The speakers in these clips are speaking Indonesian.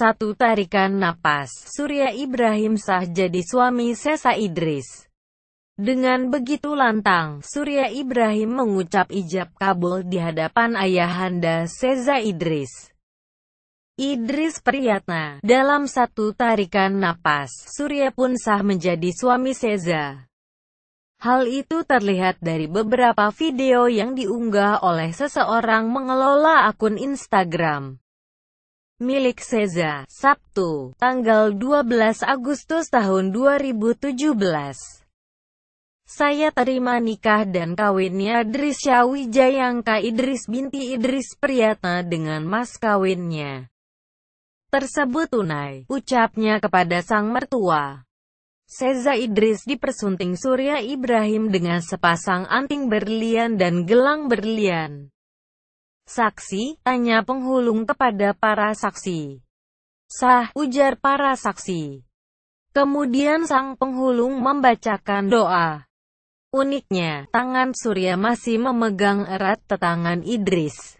Satu tarikan napas, Surya Ibrahim sah jadi suami Sesa Idris. Dengan begitu lantang, Surya Ibrahim mengucap ijab kabul di hadapan ayahanda Seza Idris. Idris Priyatna, dalam satu tarikan napas, Surya pun sah menjadi suami Seza. Hal itu terlihat dari beberapa video yang diunggah oleh seseorang mengelola akun Instagram milik Seza, Sabtu, tanggal 12 Agustus tahun 2017. Saya terima nikah dan kawinnya Idris Syawijayangka Idris binti Idris Priyata dengan mas kawinnya. Tersebut tunai, ucapnya kepada sang mertua. Seza Idris dipersunting Surya Ibrahim dengan sepasang anting berlian dan gelang berlian. Saksi, tanya penghulung kepada para saksi. Sah, ujar para saksi. Kemudian sang penghulung membacakan doa. Uniknya, tangan Surya masih memegang erat tetangan Idris.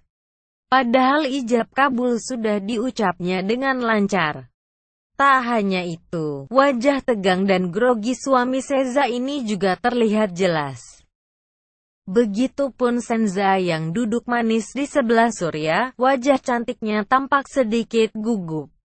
Padahal ijab kabul sudah diucapnya dengan lancar. Tak hanya itu, wajah tegang dan grogi suami Seza ini juga terlihat jelas. Begitupun Senza yang duduk manis di sebelah Surya, wajah cantiknya tampak sedikit gugup.